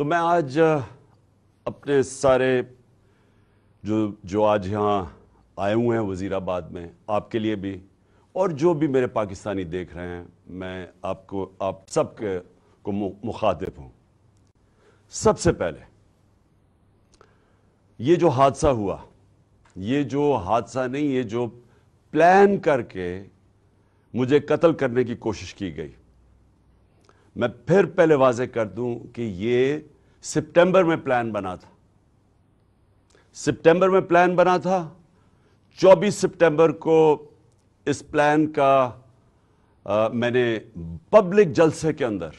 तो मैं आज अपने सारे जो जो आज यहाँ आए हुए हैं वज़ीराबाद में आपके लिए भी और जो भी मेरे पाकिस्तानी देख रहे हैं मैं आपको आप सब के को मुखातिब हूँ सबसे पहले ये जो हादसा हुआ ये जो हादसा नहीं ये जो प्लान करके मुझे कत्ल करने की कोशिश की गई मैं फिर पहले वाजे कर दूं कि ये सितंबर में प्लान बना था सितंबर में प्लान बना था 24 सितंबर को इस प्लान का आ, मैंने पब्लिक जलसे के अंदर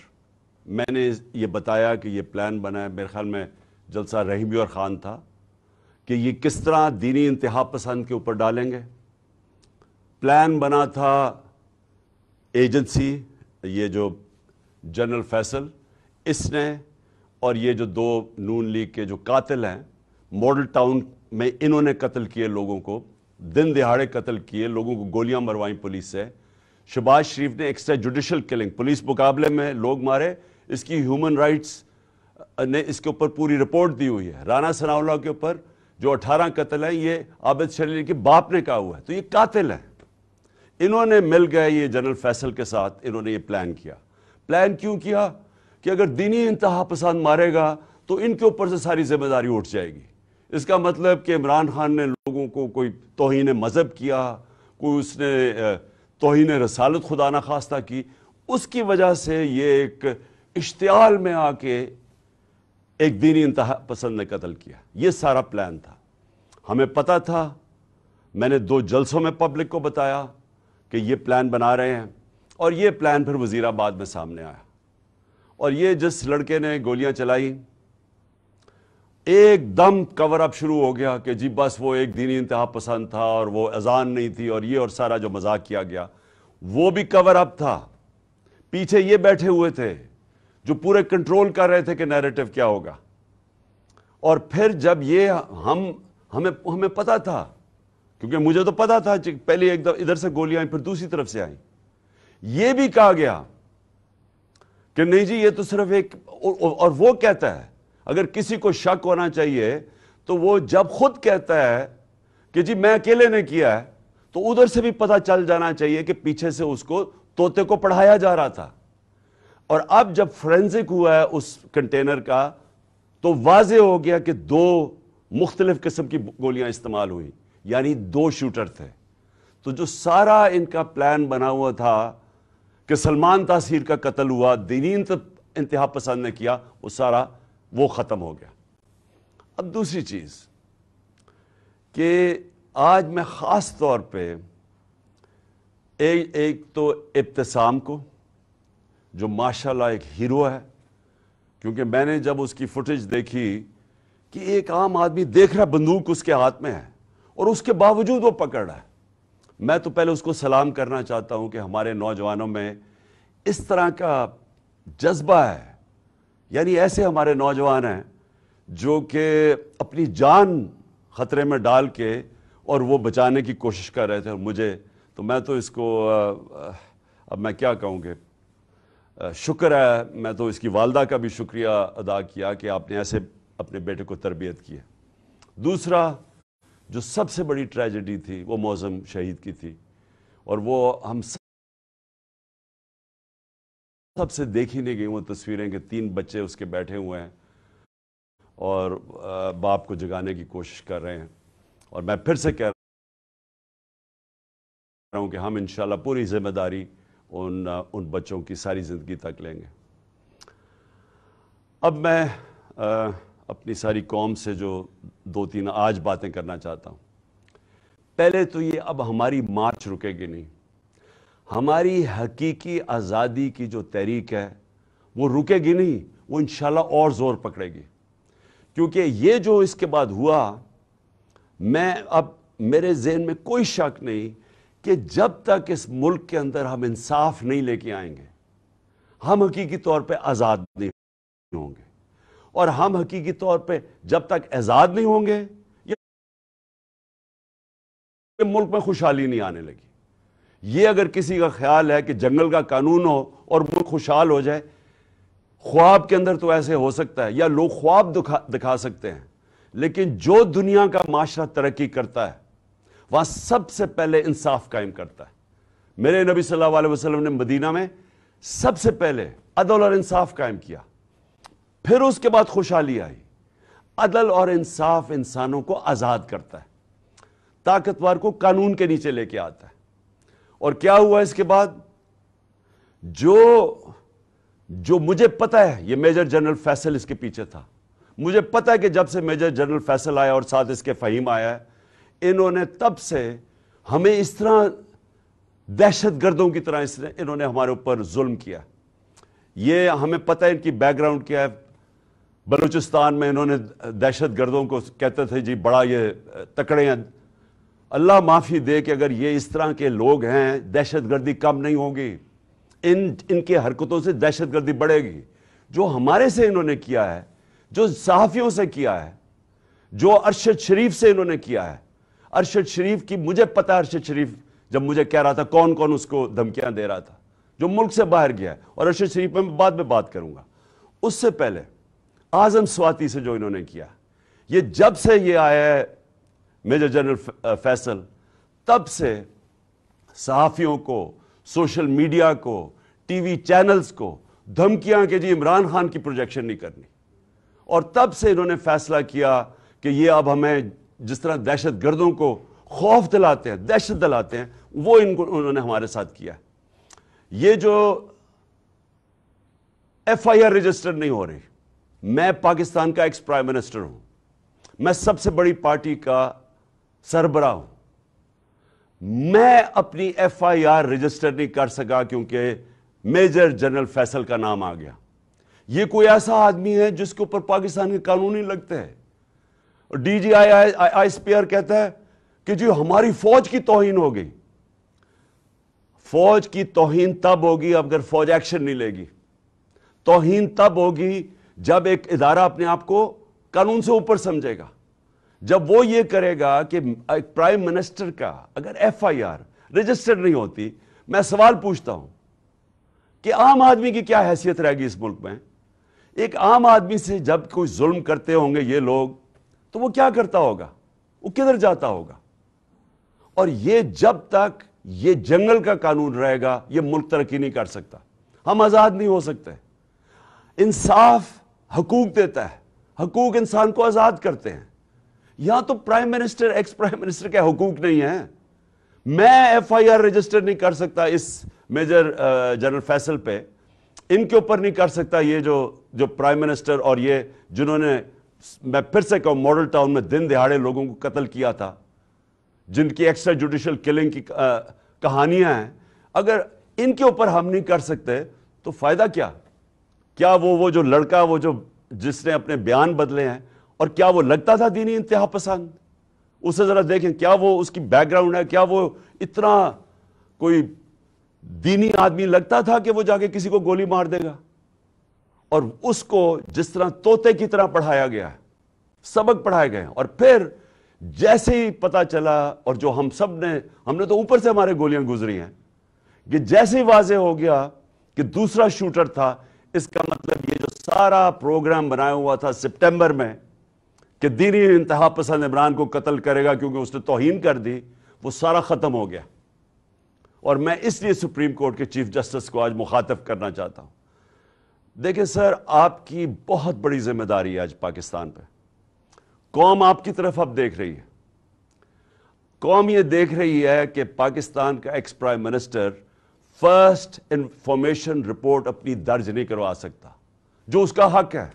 मैंने ये बताया कि ये प्लान बना है मेरे ख्याल में जलसा रहीमी और ख़ान था कि ये किस तरह दीनी इंतहा पसंद के ऊपर डालेंगे प्लान बना था एजेंसी ये जो जनरल फैसल इसने और ये जो दो नून लीग के जो कातिल हैं मॉडल टाउन में इन्होंने कत्ल किए लोगों को दिन दिहाड़े कत्ल किए लोगों को गोलियां मरवाई पुलिस से शबाज शरीफ ने एक्स्ट्रा जुडिशल किलिंग पुलिस मुकाबले में लोग मारे इसकी ह्यूमन राइट्स ने इसके ऊपर पूरी रिपोर्ट दी हुई है राना सनावला के ऊपर जो 18 कत्ल हैं ये आबिद शरीर के बाप ने कहा हुआ है तो ये कातिल हैं इन्होंने मिल गए ये जनरल फैसल के साथ इन्होंने ये प्लान किया प्लान क्यों किया कि अगर दीनी इंतहा पसंद मारेगा तो इनके ऊपर से सारी जिम्मेदारी उठ जाएगी इसका मतलब कि इमरान खान ने लोगों को कोई तोहन मज़हब किया कोई उसने तोहन रसालत खुदा न खास्ता की उसकी वजह से ये एक इश्तियाल में आके एक दीनी इंतहा पसंद ने कत्ल किया ये सारा प्लान था हमें पता था मैंने दो जलसों में पब्लिक को बताया कि ये प्लान बना रहे हैं और ये प्लान फिर वजीराबाद में सामने आया और ये जिस लड़के ने गोलियां चलाई एकदम कवर अप शुरू हो गया कि जी बस वो एक दीनी इंतहा पसंद था और वो अजान नहीं थी और ये और सारा जो मजाक किया गया वो भी कवर अप था पीछे ये बैठे हुए थे जो पूरे कंट्रोल कर रहे थे कि नैरेटिव क्या होगा और फिर जब ये हम हमें हमें पता था क्योंकि मुझे तो पता था पहले एकदम इधर से गोलियां आई फिर दूसरी तरफ से आई यह भी कहा गया कि नहीं जी ये तो सिर्फ एक और वो कहता है अगर किसी को शक होना चाहिए तो वो जब खुद कहता है कि जी मैं अकेले ने किया है तो उधर से भी पता चल जाना चाहिए कि पीछे से उसको तोते को पढ़ाया जा रहा था और अब जब फ्रेंसिक हुआ है उस कंटेनर का तो वाज हो गया कि दो मुख्तलिफ किस्म की गोलियां इस्तेमाल हुई यानी दो शूटर थे तो जो सारा इनका प्लान बना हुआ था कि सलमान तासीर का कत्ल हुआ दीनी तो इंतहा पसंद ने किया वो सारा वो ख़त्म हो गया अब दूसरी चीज़ कि आज मैं ख़ास तौर पर एक तो इब्तसाम को जो माशाल्लाह एक हीरो है क्योंकि मैंने जब उसकी फुटेज देखी कि एक आम आदमी देख रहा बंदूक उसके हाथ में है और उसके बावजूद वो पकड़ रहा है मैं तो पहले उसको सलाम करना चाहता हूं कि हमारे नौजवानों में इस तरह का जज्बा है यानी ऐसे हमारे नौजवान हैं जो कि अपनी जान खतरे में डाल के और वो बचाने की कोशिश कर रहे थे और मुझे तो मैं तो इसको अब मैं क्या कहूँगे शुक्र है मैं तो इसकी वालदा का भी शुक्रिया अदा किया कि आपने ऐसे अपने बेटे को तरबियत की है दूसरा जो सबसे बड़ी ट्रेजेडी थी वो मौजम शहीद की थी और वो हम सबसे देखी नहीं गई वो तस्वीरें कि तीन बच्चे उसके बैठे हुए हैं और बाप को जगाने की कोशिश कर रहे हैं और मैं फिर से कह रहा हूँ कि हम इन पूरी जिम्मेदारी उन उन बच्चों की सारी ज़िंदगी तक लेंगे अब मैं आ, अपनी सारी कौम से जो दो तीन आज बातें करना चाहता हूँ पहले तो ये अब हमारी मार्च रुकेगी नहीं हमारी हकीकी आज़ादी की जो तहरीक है वो रुकेगी नहीं वो इन और ज़ोर पकड़ेगी क्योंकि ये जो इसके बाद हुआ मैं अब मेरे जहन में कोई शक नहीं कि जब तक इस मुल्क के अंदर हम इंसाफ नहीं लेके आएंगे हम हकीकी तौर पे आज़ाद नहीं होंगे और हम हकीकी तौर पर जब तक एजाद नहीं होंगे मुल्क में खुशहाली नहीं आने लगी ये अगर किसी का ख्याल है कि जंगल का कानून हो और मुल्क खुशहाल हो जाए ख्वाब के अंदर तो ऐसे हो सकता है या लोग ख्वाब दिखा दिखा सकते हैं लेकिन जो दुनिया का माशरा तरक्की करता है वहां सबसे पहले इंसाफ कायम करता है मेरे नबी सल्लल्लाहु अलैहि वसल्लम ने मदीना में सबसे पहले अदल और इंसाफ कायम किया फिर उसके बाद खुशहाली आई अदल और इंसाफ इंसानों को आज़ाद करता है ताकतवर को कानून के नीचे लेके आता है और क्या हुआ इसके बाद जो जो मुझे पता है ये मेजर जनरल फैसल इसके पीछे था मुझे पता है कि जब से मेजर जनरल फैसल आया और साथ इसके फहीम आया है इन्होंने तब से हमें इस तरह दहशत गर्दों की तरह इसने इन्होंने हमारे ऊपर जुल्म किया ये हमें पता है इनकी बैकग्राउंड क्या है बलूचिस्तान में इन्होंने दहशत गर्दों को कहते थे जी बड़ा ये तकड़े हैं अल्लाह माफ़ी दे कि अगर ये इस तरह के लोग हैं दहशत गर्दी कम नहीं होगी इन इनके हरकतों से दहशत गर्दी बढ़ेगी जो हमारे से इन्होंने किया है जो सहाफ़ियों से किया है जो अरशद शरीफ से इन्होंने किया है अरशद शरीफ की मुझे पता है अरशद शरीफ जब मुझे कह रहा था कौन कौन उसको धमकियां दे रहा था जो मुल्क से बाहर गया है और अरशद शरीफ में बाद में बात करूंगा उससे पहले आजम स्वाति से जो इन्होंने किया ये जब से ये आया है मेजर जनरल फैसल तब से सहाफ़ियों को सोशल मीडिया को टीवी चैनल्स को धमकियां के जी इमरान खान की प्रोजेक्शन नहीं करनी और तब से इन्होंने फैसला किया कि ये अब हमें जिस तरह दहशत गर्दों को खौफ दिलाते हैं दहशत दिलाते हैं वो इनको उन्होंने हमारे साथ किया ये जो एफ आई आर रजिस्टर नहीं हो रही मैं पाकिस्तान का एक्स प्राइम मिनिस्टर हूं मैं सबसे बड़ी पार्टी का सरबरा हूं मैं अपनी एफआईआर रजिस्टर नहीं कर सका क्योंकि मेजर जनरल फैसल का नाम आ गया यह कोई ऐसा आदमी है जिसके ऊपर पाकिस्तान के कानून ही लगते हैं और डी जी आई आई आई कहता है कि जी हमारी फौज की तोहिन हो गई फौज की तोहिन तब होगी अगर फौज एक्शन नहीं लेगी तोहिन तब होगी जब एक इदारा अपने आप को कानून से ऊपर समझेगा जब वो ये करेगा कि एक प्राइम मिनिस्टर का अगर एफआईआर रजिस्टर्ड नहीं होती मैं सवाल पूछता हूं कि आम आदमी की क्या हैसियत रहेगी इस मुल्क में एक आम आदमी से जब कोई जुल्म करते होंगे ये लोग तो वो क्या करता होगा वो किधर जाता होगा और ये जब तक ये जंगल का कानून रहेगा ये मुल्क तरक्की नहीं कर सकता हम आज़ाद नहीं हो सकते इंसाफ हकूक देता है हकूक इंसान को आज़ाद करते हैं यहां तो prime minister ex prime minister के हकूक नहीं है मैं एफ आई आर रजिस्टर नहीं कर सकता इस मेजर जनरल फैसल पे इनके ऊपर नहीं कर सकता ये जो जो प्राइम मिनिस्टर और ये जिन्होंने मैं फिर से कहूँ मॉडल टाउन में दिन दिहाड़े लोगों को कत्ल किया था जिनकी एक्स्ट्रा जुडिशल किलिंग की कहानियां हैं अगर इनके ऊपर हम नहीं कर सकते तो फायदा क्या क्या वो वो जो लड़का वो जो जिसने अपने बयान बदले हैं और क्या वो लगता था दीनी इंतहा पसंद उसे ज़रा देखें क्या वो उसकी बैकग्राउंड है क्या वो इतना कोई दीनी आदमी लगता था कि वो जाके किसी को गोली मार देगा और उसको जिस तरह तोते की तरह पढ़ाया गया है सबक पढ़ाए गए और फिर जैसे ही पता चला और जो हम सब ने हमने तो ऊपर से हमारे गोलियां गुजरी हैं कि जैसे ही वाजे हो गया कि दूसरा शूटर था इसका मतलब ये जो सारा प्रोग्राम बनाया हुआ था सितंबर में कि दीनी इंतहा पसंद इमरान को कत्ल करेगा क्योंकि उसने तोहन कर दी वो सारा ख़त्म हो गया और मैं इसलिए सुप्रीम कोर्ट के चीफ जस्टिस को आज मुखातब करना चाहता हूँ देखिए सर आपकी बहुत बड़ी जिम्मेदारी है आज पाकिस्तान पर कौम आपकी तरफ अब देख रही है कौम ये देख रही है कि पाकिस्तान का ex prime minister first information report अपनी दर्ज नहीं करवा सकता जो उसका हक है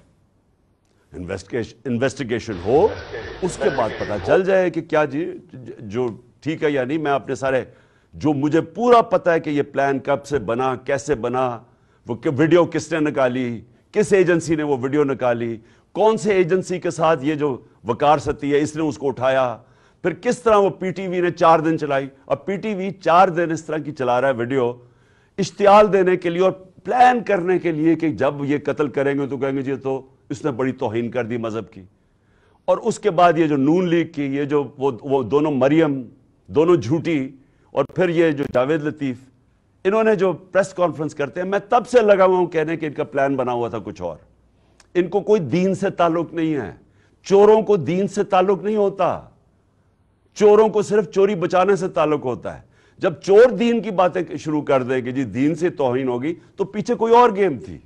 इन्वेस्टिगेशन इन्वेस्टिगेशन हो उसके बाद पता चल जाए कि क्या जी जो ठीक है या नहीं मैं अपने सारे जो मुझे पूरा पता है कि ये प्लान कब से बना कैसे बना वो कि वीडियो किसने निकाली किस एजेंसी ने वो वीडियो निकाली कौन से एजेंसी के साथ ये जो वकार सती है इसने उसको उठाया फिर किस तरह वो पीटीवी ने चार दिन चलाई और पीटीवी चार दिन इस तरह की चला रहा है वीडियो इश्तियाल देने के लिए और प्लान करने के लिए कि जब ये कत्ल करेंगे तो कहेंगे जी तो इसने बड़ी तोहिन कर दी मज़हब की और उसके बाद ये जो नून लीग की ये जो वो वो दोनों मरियम दोनों झूठी और फिर ये जो जावेद लतीफ़ इन्होंने जो प्रेस कॉन्फ्रेंस करते हैं मैं तब से लगा हुआ हूं कहने के इनका प्लान बना हुआ था कुछ और इनको कोई दीन से ताल्लुक नहीं है चोरों को दीन से ताल्लुक नहीं होता चोरों को सिर्फ चोरी बचाने से ताल्लुक होता है जब चोर दीन की बातें शुरू कर दे कि जी दीन से तोहिन होगी तो पीछे कोई और गेम थी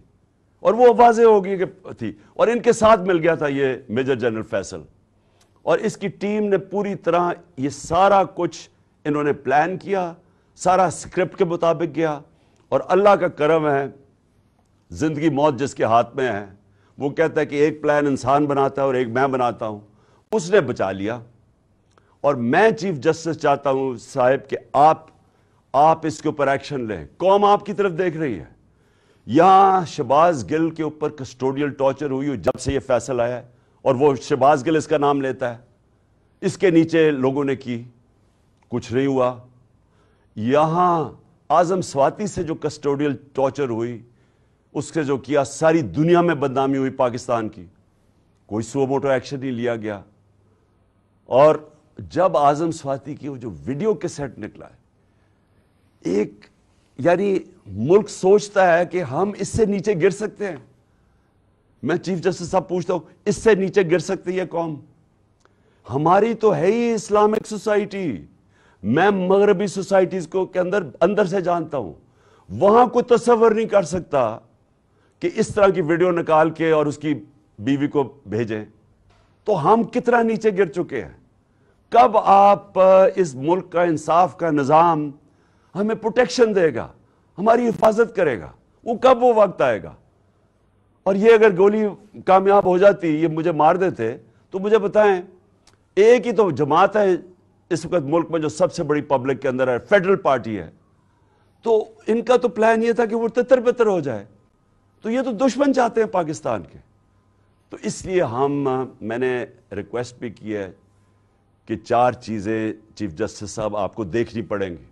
और वो वाजह होगी कि थी और इनके साथ मिल गया था ये मेजर जनरल फैसल और इसकी टीम ने पूरी तरह ये सारा कुछ इन्होंने प्लान किया सारा स्क्रिप्ट के मुताबिक गया और अल्लाह का करम है ज़िंदगी मौत जिसके हाथ में है वो कहता है कि एक प्लान इंसान बनाता है और एक मैं बनाता हूँ उसने बचा लिया और मैं चीफ जस्टिस चाहता हूं साहब कि आप आप इसके ऊपर एक्शन लें कौम आपकी तरफ देख रही है यहां शबाज गिल के ऊपर कस्टोडियल टॉर्चर हुई जब से यह फैसला आया और वो शबाज गिल इसका नाम लेता है इसके नीचे लोगों ने की कुछ नहीं हुआ यहां आजम स्वाति से जो कस्टोडियल टॉर्चर हुई उसके जो किया सारी दुनिया में बदनामी हुई पाकिस्तान की कोई सो मोटो एक्शन नहीं लिया गया और जब आजम स्वाति की वो जो वीडियो के सेट निकला है एक यानी मुल्क सोचता है कि हम इससे नीचे गिर सकते हैं मैं चीफ जस्टिस साहब पूछता हूं इससे नीचे गिर सकती है कौम हमारी तो है ही इस्लामिक सोसाइटी मैं मगरबी सोसाइटीज को के अंदर अंदर से जानता हूं वहां को तस्वर नहीं कर सकता कि इस तरह की वीडियो निकाल के और उसकी बीवी को भेजें तो हम कितना नीचे गिर चुके हैं कब आप इस मुल्क का इंसाफ का निज़ाम हमें प्रोटेक्शन देगा हमारी हिफाजत करेगा वो कब वो वक्त आएगा और ये अगर गोली कामयाब हो जाती ये मुझे मार देते तो मुझे बताएं एक ही तो जमात है इस वक्त मुल्क में जो सबसे बड़ी पब्लिक के अंदर है फेडरल पार्टी है तो इनका तो प्लान ये था कि वो तितर बितर हो जाए तो ये तो दुश्मन चाहते हैं पाकिस्तान के तो इसलिए हम मैंने रिक्वेस्ट भी की है कि चार चीज़ें चीफ जस्टिस साहब आपको देखनी पड़ेंगी